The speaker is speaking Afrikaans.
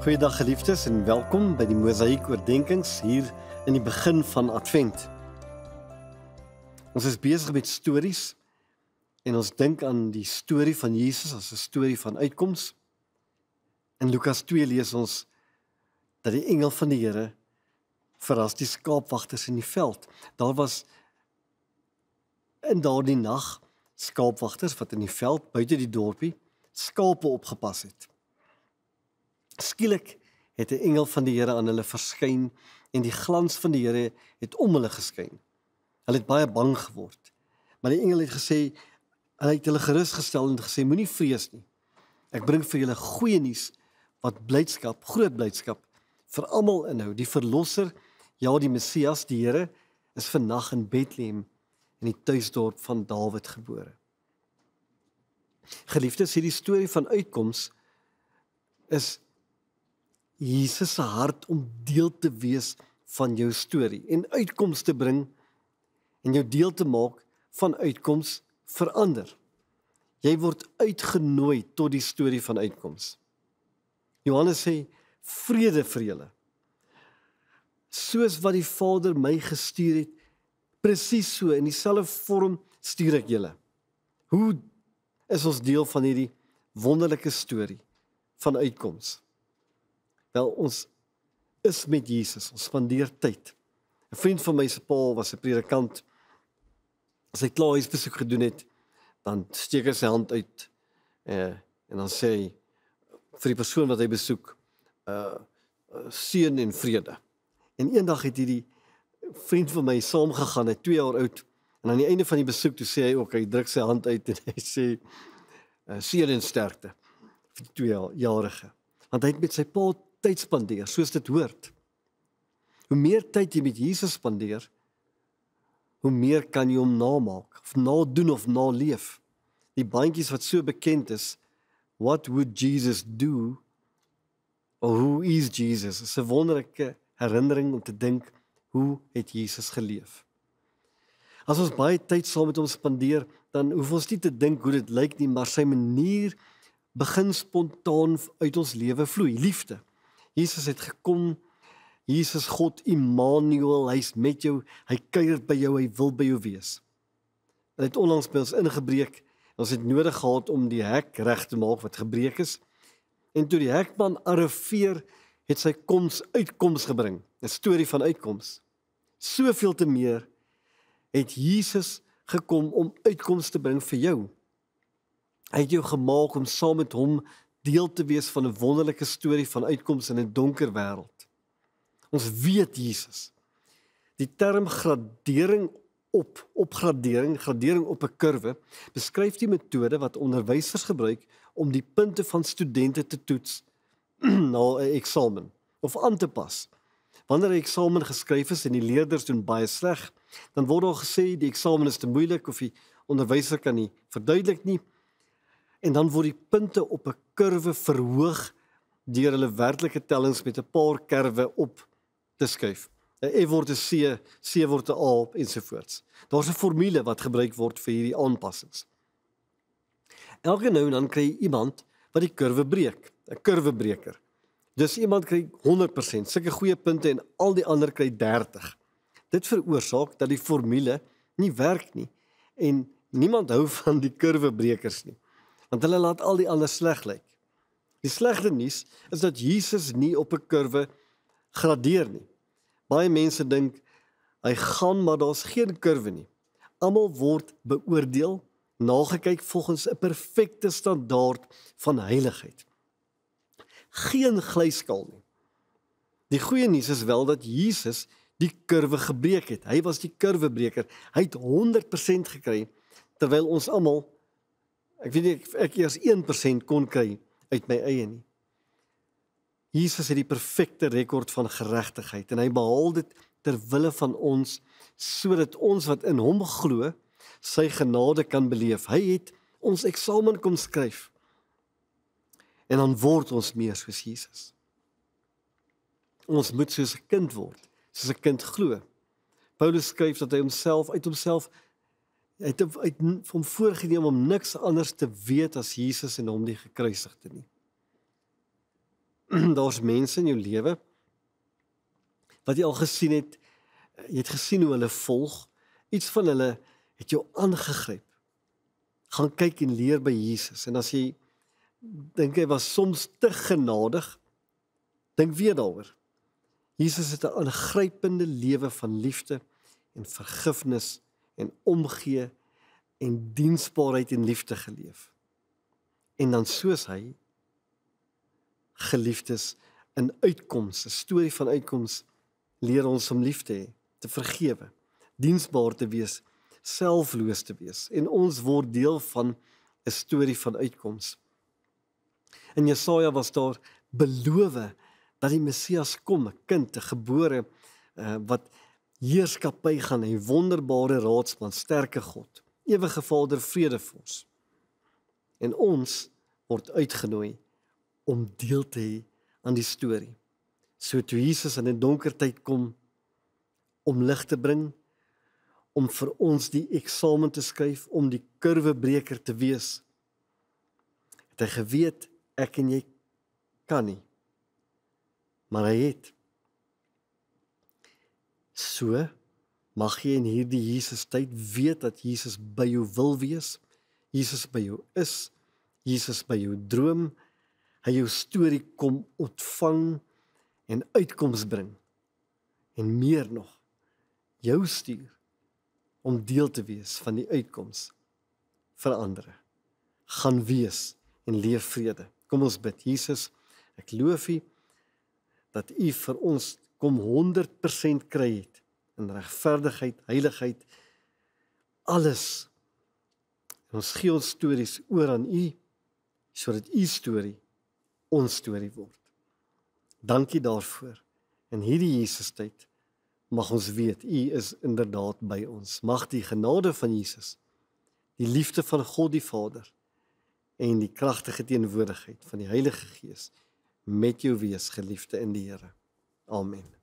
Goeiedag geliefdes en welkom by die Mosaïek oordeenkings hier in die begin van Advent. Ons is besig met stories en ons dink aan die storie van Jesus as 'n storie van uitkoms. In Lukas 2 lees ons dat die engel van die Here verras die skaapwagters in die veld. Daar was in daardie nag skaapwagters wat in die veld buite die dorpie skape opgepas het. Skielik het 'n engel van die Here aan hulle verskyn en die glans van die Here het om hulle geskyn. Hulle het baie bang geword. Maar die engel het gesê, hulle het hulle gerusgestel en gesê moenie vrees nie. Ek bring vir julle goeie nuus wat blydskap, groot blydskap vir almal inhou. Die verlosser, ja die Messias, die Here is vandag in Bethlehem in die tuisdorp van Dawid gebore. Geliefdes, hierdie storie van uitkoms is Jesus se hart om deel te wees van jou storie en uitkomste te bring en jou deel te maak van uitkoms verander. Jy word uitgenooi tot die storie van uitkoms. Johannes sê vrede vir julle. Soos wat die Vader my gestuur het, presies so in dieselfde vorm stuur ek julle. Hoe is ons deel van hierdie wonderlike storie van uitkoms? wel ons is met Jesus. Ons spandeer tyd. 'n Vriend van my se pa was 'n predikant. As hy klaar iets besoek gedoen het, dan steek hy sy hand uit eh en dan sê hy vir die persoon wat hy besoek, eh uh, seën en vrede. En eendag het hierdie vriend van my saamgegaan, hy 2 jaar oud, en aan die einde van die besoek toe sê hy ook hy druk sy hand uit en hy sê eh uh, seën en sterkte vir die 2 jarige. Want hy het met sy pa tyd spandeer soos dit hoort. Hoe meer tyd jy met Jesus spandeer, hoe meer kan jy hom namaak, of na doen of na leef. Die bandjies wat so bekend is, what would Jesus do? Or who is Jesus? Dit is 'n wonderlike herinnering om te dink hoe het Jesus geleef. As ons baie tyd saam met hom spandeer, dan hoef ons nie te dink hoe dit lyk nie, maar sy manier begin spontaan uit ons lewe vloei, liefde. Jesus het gekom. Jesus God Immanuel, hy's met jou. Hy kuier by jou, hy wil by jou wees. Hulle het onlangs by ons ingebreek. Ons het nodig gehad om die hek reg te maak wat gebreek is. En toe die hekman arriveer, het sy koms uitkoms gebring. 'n Storie van uitkoms. Soveel te meer het Jesus gekom om uitkoms te bring vir jou. Hy het jou gemaak om saam met hom deel te wees van 'n wonderlike storie van uitkoms in 'n donker wêreld. Ons weet Jesus. Die term gradering op opgradering, gradering op 'n kurwe, beskryf die metode wat onderwysers gebruik om die punte van studente te toets na 'n eksamen of aan te pas. Wanneer 'n eksamen geskryf is en die leerders doen baie sleg, dan word daar gesê die eksamen is te moeilik of die onderwyser kan nie verduidelik nie en dan word die punte op 'n kurwe verhoog deur hulle werklike tellings met 'n paar kurwe op te skuif. 'n E word 'n C, C word 'n A ensovoorts. Daar's 'n formule wat gebruik word vir hierdie aanpassings. Elke nou en dan kry jy iemand wat die kurwe breek, 'n kurwebreker. Dis iemand kry 100% sulke goeie punte en al die ander kry 30. Dit veroorsaak dat die formule nie werk nie en niemand hou van die kurwebrekers nie want hulle laat al die ander sleg lyk. Die slegste nuus is dat Jesus nie op 'n kurwe gradeer nie. Baie mense dink hy gaan maar daar's geen kurwe nie. Almal word beoordeel nagekyk volgens 'n perfekte standaard van heiligheid. Geen glyskaal nie. Die goeie nuus is wel dat Jesus die kurwe gebreek het. Hy was die kurwebreker. Hy het 100% gekry terwyl ons almal Ek weet nie ek, ek eers 1% kon kry uit my eie nie. Jesus het die perfekte rekord van geregtigheid en hy behaal dit ter wille van ons sodat ons wat in hom glo sy genade kan beleef. Hy het ons eksamen kom skryf. En dan word ons meer soos Jesus. Ons moet soos 'n kind word, soos 'n kind glo. Paulus skryf dat hy homself uit homself Hy het uit hom voorgeneem om niks anders te weet as Jesus en hom die gekruisigde nie. Daar's mense in jou lewe wat jy al gesien het, jy het gesien hoe hulle volg, iets van hulle het jou aangegryp. Gaan kyk en leer by Jesus en as jy dink hy was soms te genadig, dink weer daaroor. Jesus het 'n aangrypende lewe van liefde en vergifnis gehad en omgee en diensbaarheid en liefde geleef. En dan soos hy geliefdes in uitkoms, 'n storie van uitkoms leer ons om lief te hê, te vergewe, diensbaar te wees, selfloos te wees en ons word deel van 'n storie van uitkoms. In Jesaja was daar belowe dat die Messias kom, 'n kind, 'n gebore uh, wat heerskappy gaan hy wonderbare raadspan sterke God ewige Vader vredefors en ons word uitgenooi om deel te hê aan die storie so toe Jesus in 'n donker tyd kom om lig te bring om vir ons die eksamen te skryf om die kurwebreker te wees het hy geweet ek en jy kan nie maar hy het So mag jy in hierdie Jesus tyd weet dat Jesus by jou wil wees. Jesus by jou is. Jesus by jou droom. Hy jou storie kom ontvang en uitkoms bring. En meer nog, jou stuur om deel te wees van die uitkoms vir ander. Gaan wees en leef vrede. Kom ons bid. Jesus, ek loof U dat U vir ons kom 100% kry het en regverdigheid, heiligheid alles. En ons gee ons stories oor aan U sodat U storie ons storie word. Dankie daarvoor. In hierdie Jesus tyd mag ons weet U is inderdaad by ons. Mag die genade van Jesus, die liefde van God die Vader en die kragtige teenwoordigheid van die Heilige Gees met jou wees, geliefde in die Here. Amen.